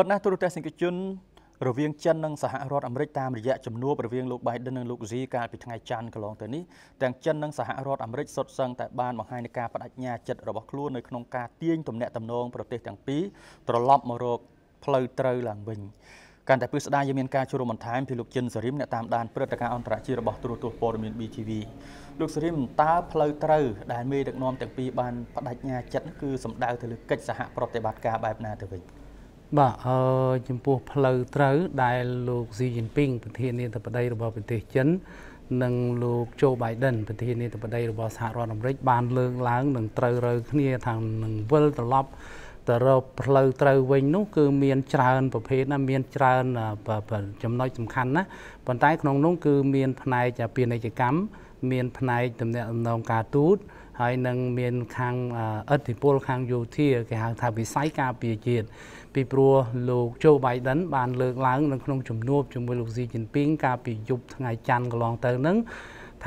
ប៉ុន្តែទូរទស្សនិកជន រវាងចិននិងសហរដ្ឋអាមេរិកតាមរយៈជំនួបរវាងលោក Biden និងលោកស៊ីកាលពីថ្ងៃច័ន្ទកន្លងទៅនេះទាំងចិននិងសហរដ្ឋអាមេរិកសុទ្ធសឹងតែបានបង្ហាញនៃការបដិញ្ញាចិត្តរបស់ខ្លួននៅក្នុងការទាញទំនាក់ទំនងប្រទេសទាំងពីរត្រឡប់មករកផ្លូវត្រូវឡើងវិញ កាន់តែពិស្ដារយើងមានការជួបរំបន្ថែមពីលោកចិនសេរីមអ្នកតាមដានព្រឹត្តិការណ៍អន្តរជាតិរបស់ទូរទស្សន៍ព័ត៌មាន BTV លោកសេរីមតើផ្លូវត្រូវដែលមេដឹកនាំទាំងពីរបានបដិញ្ញាចិត្តគឺសំដៅទៅលើកិច្ចសហប្រតិបត្តិការបែបណាទៅវិញ។បាទអឺចំពោះផ្លូវត្រូវដែលលោកស៊ីជីនពីងប្រធានាធិបតីរបស់ប្រទេសចិននិងលោកโจ Biden ប្រធានាធិបតីរបស់សហរដ្ឋអាមេរិកបានលើកឡើងនឹងត្រូវរើគ្នាថានឹងវិលត្រឡប់ទៅរកផ្លូវត្រូវវិញនោះ គឺមានច្រើនប្រភេទណាមានច្រើនចំណុចសំខាន់ណាប៉ុន្តែក្នុងនោះគឺមានផ្នែកពាណិជ្ជកម្មមានផ្នែកតំណែងការទូតហើយនឹងមានខាងអធិពលខាងយោធាគេហៅថាវិស័យការពារជាតិពីព្រោះលោកโจ Biden បានលើកឡើងនៅក្នុងជំនួបជាមួយលោកស៊ីជីនពីងកាលពីយប់ថ្ងៃច័ន្ទកន្លងទៅនឹង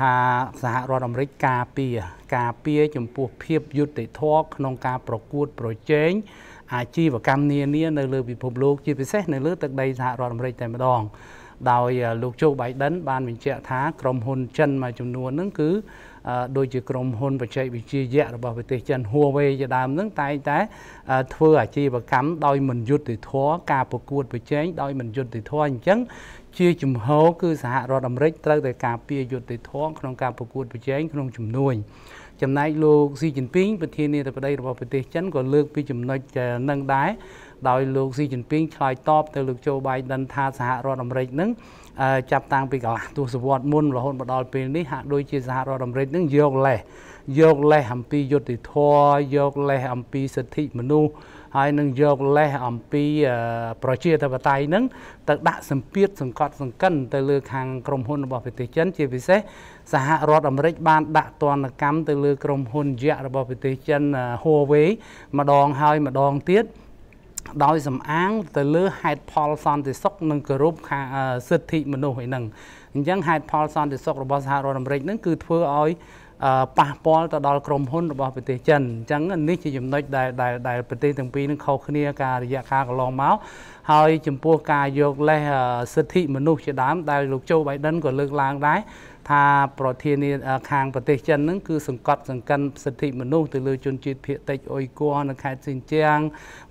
ថាសហរដ្ឋអាមេរិកការពារការពារចំពោះភាពយុត្តិធម៌ក្នុងការប្រកួតប្រជែងអាជីវកម្មនានានៅលើពិភពលោកជាពិសេសនៅលើទឹកដីសហរដ្ឋអាមេរិកតែម្ដងដោយលោកជូបៃដិន បានបញ្ជាក់ថា ក្រុមហ៊ុនចិនមួយចំនួនហ្នឹងគឺដូចជាក្រុមហ៊ុនបច្ចេកវិទ្យាយៈរបស់ប្រទេសចិន Huawei ជាដើមហ្នឹងតែងតែ ធ្វើអាជីវកម្មដោយមិនយុត្តិធម៌ការប្រកួតប្រជែងដោយមិនយុត្តិធម៌អញ្ចឹងជាជំហរគឺសហរដ្ឋអាមេរិកត្រូវតែការពារយុត្តិធម៌ក្នុងការប្រកួតប្រជែងក្នុងជំនួយចំណែកលោកស៊ីជីនពីងប្រធានាធិបតីរបស់ប្រទេសចិនក៏លើកពីចំណុចនឹងដែរដោយលោកស៊ីជីនពីងឆ្លើយតបទៅលោកโจ Biden ថាសហរដ្ឋអាមេរិកនឹងចាប់តាំងពីកន្លះទសវត្សរ៍មុនរហូតមកដល់ពេលនេះហាក់ដូចជាសហរដ្ឋអាមេរិកនឹងយកលេសយកលេសអំពីយុទ្ធធរយកលេសអំពីសិទ្ធិមនុស្សហើយនឹងយកលេសអំពីប្រជាធិបតេយ្យនឹងទៅដាក់សម្ពាធសង្កត់សង្កិនទៅលើខាងក្រុមហ៊ុនរបស់ប្រទេសចិនជាពិសេសសហរដ្ឋអាមេរិកបានដាក់ទណ្ឌកម្មទៅលើក្រុមហ៊ុនយក្សរបស់ប្រទេសចិន Huawei ម្ដងហើយម្ដងទៀតដោយសំអាងទៅលើហេតុផលសន្តិសុខនិងគោរពសិទ្ធិមនុស្សឯហ្នឹងអញ្ចឹងហេតុផលសន្តិសុខរបស់សហរដ្ឋអាមេរិកហ្នឹងគឺធ្វើឲ្យប៉ះពាល់ទៅដល់ក្រុមហ៊ុនរបស់ប្រទេសចិនអញ្ចឹងនេះជាចំណុចដែលដែលដែលប្រទេសទាំងពីរនឹងខុសគ្នាការរយៈកាលកន្លងមកហើយ ចំពោះការយកលេសសិទ្ធិមនុស្សជាដើមដែលលោកโจ Biden ក៏លើកឡើងដែរថាប្រធានាខាងប្រទេសចិនហ្នឹងគឺសង្កត់សង្កិនសិទ្ធិមនុស្សទៅលើជនជាតិភៀតតិចអ៊ុយហ្គ័រនៅខេត្តស៊ីនជាង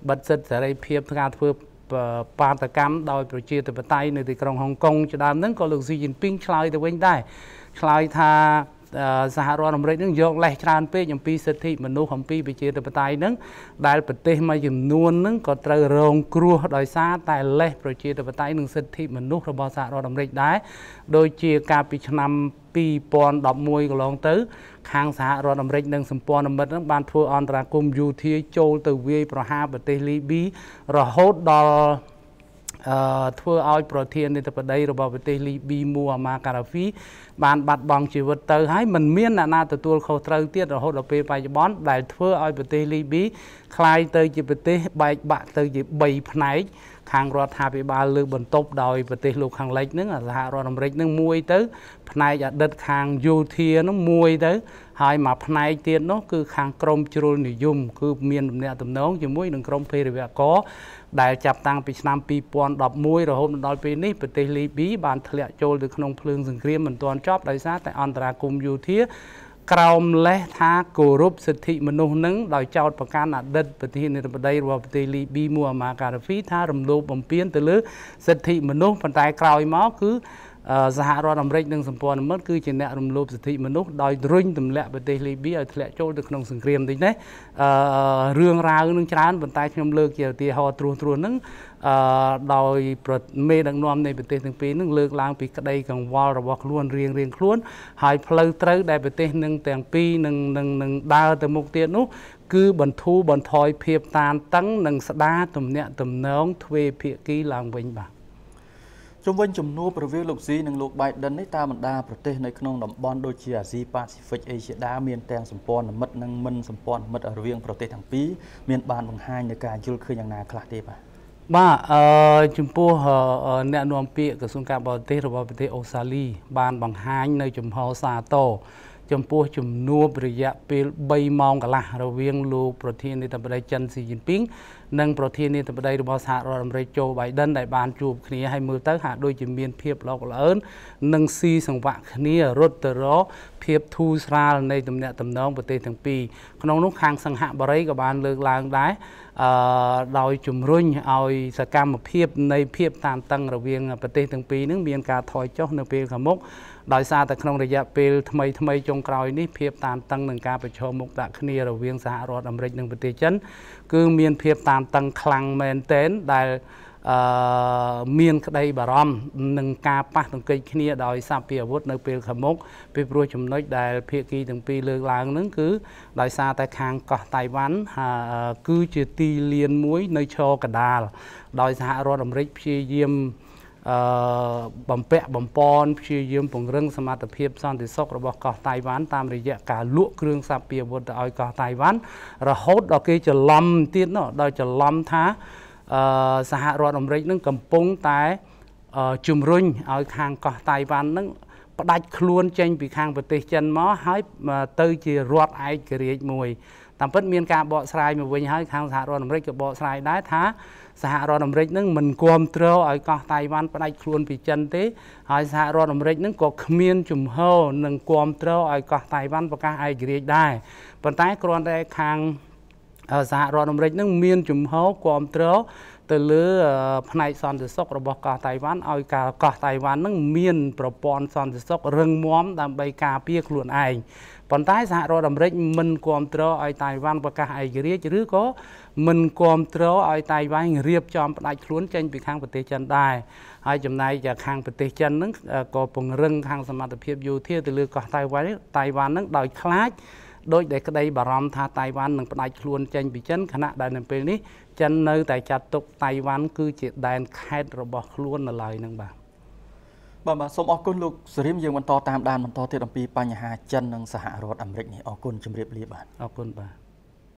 បិទសិទ្ធិសេរីភាពការធ្វើបាតកម្មដោយប្រជាធិបតេយ្យនៅទីក្រុងហុងកុងជាដើមហ្នឹងក៏លោកស៊ីជីនពីងឆ្លើយទៅវិញដែរឆ្លើយថាសហរដ្ឋអាមេរិកនឹងយកលេសច្រើនពេកអំពីសិទ្ធិមនុស្សអំពីប្រជាធិបតេយ្យនឹងដែលប្រទេសមួយចំនួននឹងក៏ត្រូវរងគ្រោះដោយសារតែលេសប្រជាធិបតេយ្យនិងសិទ្ធិមនុស្សរបស់សហរដ្ឋអាមេរិកដែរដូចជាកាលពីឆ្នាំ2011កន្លងទៅខាងសហរដ្ឋអាមេរិកនិងសម្ព័ន្ធមិត្តនឹងបានធ្វើអន្តរាគមន៍យោធាចូលទៅវាយប្រហារប្រទេសលីប៊ីរហូតដល់ធ្វើឲ្យប្រធាននាយកបដីរបស់ប្រទេសលីប៊ីមូអាម៉ាការ៉ាហ្វី បានបាត់បង់ជីវិតទៅហើយមិនមានអ្នកណាទទួលខុសត្រូវទៀតរហូតដល់ពេលបច្ចុប្បន្នដែលធ្វើឲ្យប្រទេសលីប៊ីคล้ายទៅ ជាប្រទេសបែកបាក់ទៅជា3ផ្នែកខាងរដ្ឋាភិបាលលើកបន្ទប់ដោយប្រទេសលោកខាងលិចហ្នឹងសហរដ្ឋអាមេរិកហ្នឹងមួយទៅផ្នែកអតីតខាងយោធាហ្នឹងមួយទៅហើយមួយផ្នែកទៀតនោះគឺខាងក្រមជ្រុលនិយម គឺមានដំណាក់ដំណងជាមួយនឹងក្រមភេរវករដែលចាប់តាំងពីឆ្នាំ2011រហូតដល់ពេលនេះប្រទេសលីប៊ីបានធ្លាក់ចូលទៅក្នុងភ្លើងសង្គ្រាមមិនទាន់ចប់ដោយសារតែអន្តរាគមន៍យោធាក្រោមលេសថាគោរពសិទ្ធិមនុស្សនឹងដោយចោតប្រកាន់អតីតប្រធានាធិបតីរបស់ប្រទេសលីប៊ីមូអាម៉ាការ៉ាហ្វីថារំលោភបំពានទៅលើសិទ្ធិមនុស្សប៉ុន្តែក្រោយមកគឺសហរដ្ឋអាមេរិកនិងសម្ព័ន្ធមិត្តគឺជាអ្នករំលោភសិទ្ធិមនុស្សដោយរុញទម្លាក់ប្រទេសលីប៊ីឲ្យធ្លាក់ចូលទៅក្នុងសង្គ្រាមដូចនេះអឺរឿងរ៉ាវនឹងច្រើនប៉ុន្តែខ្ញុំលើកជាឧទាហរណ៍ត្រួសត្រាសនឹងអឺដោយប្រមេដឹកនាំនៃប្រទេសទាំងពីរនឹងលើកឡើង ពីក្តីកង្វល់របស់ខ្លួនរៀងរៀងខ្លួនហើយផ្លូវត្រូវដែលប្រទេសនឹងទាំងពីរនឹងនឹងនឹងដើរទៅមុខទៀតនោះគឺបន្ធូរបន្ថយភាពតាន តឹងនិងស្ដារទំនាក់ទំនងទ្វេភាគីឡើងវិញបាទជុំវិញជំនួបរវាងលោកស៊ីនិងលោកបៃដិននេះតាមបណ្ដាប្រទេសនៅក្នុងតំបន់ដូចជាអាស៊ីប៉ាស៊ីហ្វិកអេស៊ីដាមានទាំងសម្ព័ន្ធមិត្តនិងមិនសម្ព័ន្ធមិត្តរវាងប្រទេសទាំងពីរមានបានបង្ហាញនៃការយល់ឃើញយ៉ាងណាខ្លះទេបាទបាទអឺចំពោះអ្នកនាំពាក្យក្រសួងការបរទេសរបស់ប្រទេសអូស្ត្រាលី បាន បង្ហាញនៅចំហសារតចំពោះជំនួបរយៈពេល3ម៉ោងកន្លះរវាងលោកប្រធានាធិបតីចិនស៊ីជីនពីង និង ប្រធានាធិបតីរបស់សហរដ្ឋអាមេរិកโจ Biden ដែលបានជួបគ្នាហើយមើលទៅហាក់ដូចជាមាន ភាពលោកលឿននិងស៊ីសង្វាក់គ្នារត់ទៅរកភាពធូរស្រាលនៃទំនាក់ទំនងប្រទេសទាំងពីរក្នុងនោះខាងសង្ហបុរីក៏បាន លើកឡើងដែរអឺដោយជំរុញឲ្យសកម្មភាពនៃភាព តានតឹងរវាង ប្រទេសទាំងពីរនឹងមានការថយចុះនៅពេលខាងមុខដោយសារតែក្នុងរយៈពេលថ្មីថ្មីចុងក្រោយនេះភាពតានតឹងនឹងការប្រឈមមុខដាក់គ្នារវាងសហរដ្ឋអាមេរិកនិងប្រទេសចិនគឺមានភាពតានតឹងខ្លាំងមែនទែនដែលអឺមានក្តីបារម្ភនឹងការប៉ះទង្គិចគ្នាដោយសារពីអាវុធនៅពេលខាងមុខពីព្រោះចំណុចដែលភាគីទាំងពីរលើកឡើងហ្នឹងគឺដោយសារតែខាងកោះតៃវ៉ាន់គឺជាទីលានមួយនៅឈរកដាលដោយសហរដ្ឋអាមេរិកព្យាយាមអឺបំពាក់បំពន់ព្យាយាមពង្រឹងសមត្ថភាព សន្តិសុខរបស់កោះតៃវ៉ាន់តាមរយៈការលក់គ្រឿងសព្វពាវុធទៅឲ្យកោះតៃវ៉ាន់រហូតដល់គេច្រឡំទៀតនោះដល់ច្រឡំថាអឺសហរដ្ឋអាមេរិកនឹងកំពុងតែជំរុញឲ្យខាងកោះតៃវ៉ាន់នឹងផ្ដាច់ខ្លួន ចេញ ពីខាងប្រទេសចិនមកហើយទៅជារដ្ឋឯករាជ្យមួយតាមពិតមានការបកស្រាយមកវិញហើយខាងសហរដ្ឋអាមេរិកក៏បកស្រាយដែរថាសហរដ្ឋអាមេរិកនឹងមិនគ្រប់គ្រងឲ្យកោះតៃវ៉ាន់ផ្ដាច់ខ្លួនពីចិនទេហើយសហរដ្ឋអាមេរិកនឹងក៏គ្មានជំហរនឹងគ្រប់គ្រងឲ្យកោះតៃវ៉ាន់ប្រកាសឯករាជ្យដែរប៉ុន្តែគ្រាន់តែខាងសហរដ្ឋអាមេរិកនឹងមានជំហរគ្រប់គ្រងទៅលើផ្នែកសន្តិសុខរបស់កោះតៃវ៉ាន់ឲ្យការកោះតៃវ៉ាន់នឹងមានប្រព័ន្ធសន្តិសុខរឹងមាំដើម្បីការពារខ្លួនឯងប៉ុន្តែសហរដ្ឋអាមេរិកមិនគ្រប់គ្រងឲ្យតៃវ៉ាន់ប្រកាសឯករាជ្យឬក៏មិនគ្រប់គ្រងឲ្យតៃវ៉ាន់រៀបចំផ្ដាច់ខ្លួនចេញពីខាងប្រទេសចិនដែរហើយចំណែកខាងប្រទេសចិនហ្នឹងក៏ពង្រឹងខាងសមត្ថភាពយោធាទៅលើកោះតៃវ៉ាន់តៃវ៉ាន់ហ្នឹងដោយខ្លាចដោយដែលក្តីបារម្ភថាតៃវ៉ាន់នឹងផ្ដាច់ខ្លួនចេញពីចិនខណៈដែលនៅពេលនេះចិននៅតែចាត់ទុកតៃវ៉ាន់គឺជាដែនខេត្តរបស់ខ្លួននៅឡើយនឹងបាទបាទបាទសូមអរគុណលោកសេរីមយើងបន្តតាមដានបន្តទៀតអំពីបញ្ហាចិននិងសហរដ្ឋអាមេរិកនេះអរគុណជម្រាបលាបាទអរគុណបាទ